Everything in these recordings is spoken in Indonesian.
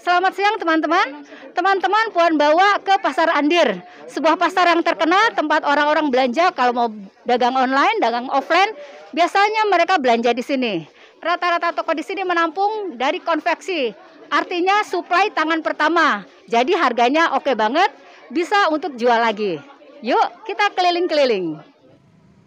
Selamat siang teman-teman. Teman-teman Puan bawa ke Pasar Andir, sebuah pasar yang terkenal tempat orang-orang belanja kalau mau dagang online, dagang offline, biasanya mereka belanja di sini. Rata-rata toko di sini menampung dari konveksi, artinya suplai tangan pertama. Jadi harganya oke banget, bisa untuk jual lagi. Yuk, kita keliling-keliling.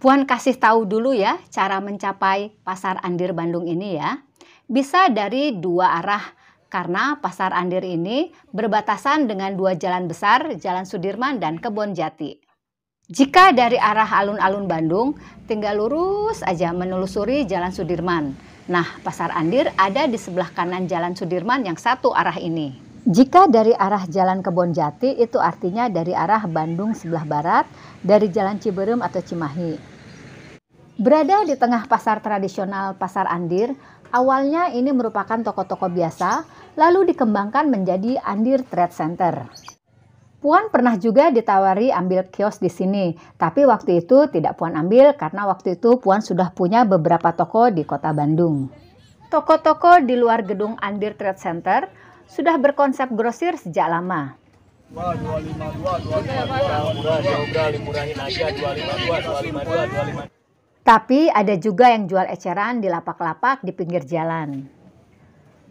Puan kasih tahu dulu ya cara mencapai Pasar Andir Bandung ini ya. Bisa dari dua arah karena Pasar Andir ini berbatasan dengan dua jalan besar, Jalan Sudirman dan Kebon Jati. Jika dari arah alun-alun Bandung, tinggal lurus aja menelusuri Jalan Sudirman. Nah, Pasar Andir ada di sebelah kanan Jalan Sudirman yang satu arah ini. Jika dari arah Jalan Kebon Jati itu artinya dari arah Bandung sebelah barat, dari Jalan Ciberem atau Cimahi. Berada di tengah pasar tradisional Pasar Andir, awalnya ini merupakan toko-toko biasa, lalu dikembangkan menjadi Andir Trade Center. Puan pernah juga ditawari ambil kios di sini, tapi waktu itu tidak Puan ambil karena waktu itu Puan sudah punya beberapa toko di kota Bandung. Toko-toko di luar gedung Andir Trade Center sudah berkonsep grosir sejak lama. Tapi ada juga yang jual eceran di lapak-lapak di pinggir jalan.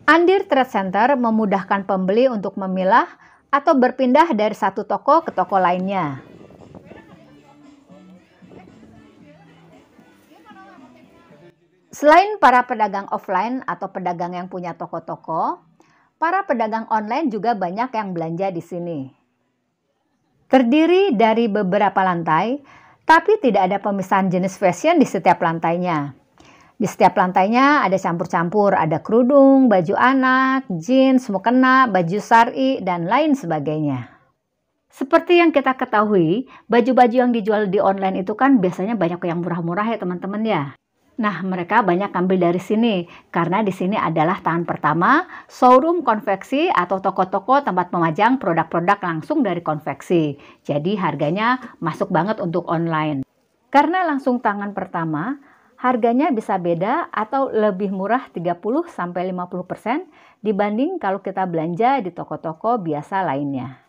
Andir Trade Center memudahkan pembeli untuk memilah atau berpindah dari satu toko ke toko lainnya. Selain para pedagang offline atau pedagang yang punya toko-toko, para pedagang online juga banyak yang belanja di sini. Terdiri dari beberapa lantai, tapi tidak ada pemisahan jenis fashion di setiap lantainya. Di setiap lantainya ada campur-campur, ada kerudung, baju anak, jeans, mukena, baju sari, dan lain sebagainya. Seperti yang kita ketahui, baju-baju yang dijual di online itu kan biasanya banyak yang murah-murah ya teman-teman ya. Nah, mereka banyak ambil dari sini karena di sini adalah tangan pertama showroom konveksi atau toko-toko tempat memajang produk-produk langsung dari konveksi. Jadi harganya masuk banget untuk online. Karena langsung tangan pertama, Harganya bisa beda atau lebih murah 30-50% dibanding kalau kita belanja di toko-toko biasa lainnya.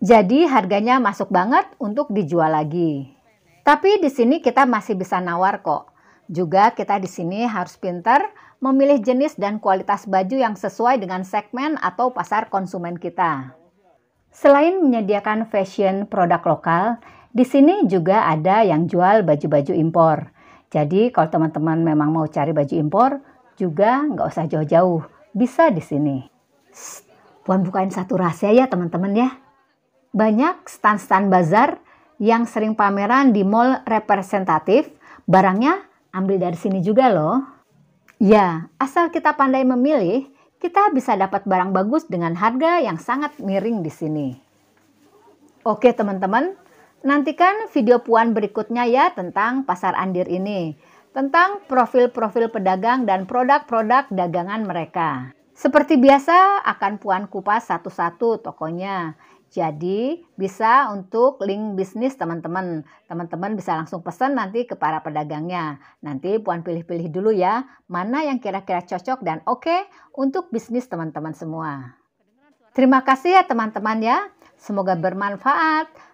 Jadi harganya masuk banget untuk dijual lagi. Tapi di sini kita masih bisa nawar kok. Juga kita di sini harus pintar memilih jenis dan kualitas baju yang sesuai dengan segmen atau pasar konsumen kita. Selain menyediakan fashion produk lokal, di sini juga ada yang jual baju-baju impor. Jadi kalau teman-teman memang mau cari baju impor, juga nggak usah jauh-jauh, bisa di sini. Puan bukain satu rahasia ya teman-teman ya. Banyak stan-stan bazar yang sering pameran di mall representatif, barangnya ambil dari sini juga loh. Ya, asal kita pandai memilih, kita bisa dapat barang bagus dengan harga yang sangat miring di sini. Oke teman-teman, Nantikan video Puan berikutnya ya tentang pasar Andir ini, tentang profil-profil pedagang dan produk-produk dagangan mereka. Seperti biasa akan Puan kupas satu-satu tokonya. Jadi bisa untuk link bisnis teman-teman. Teman-teman bisa langsung pesan nanti ke para pedagangnya. Nanti Puan pilih-pilih dulu ya, mana yang kira-kira cocok dan oke okay untuk bisnis teman-teman semua. Terima kasih ya teman-teman ya. Semoga bermanfaat.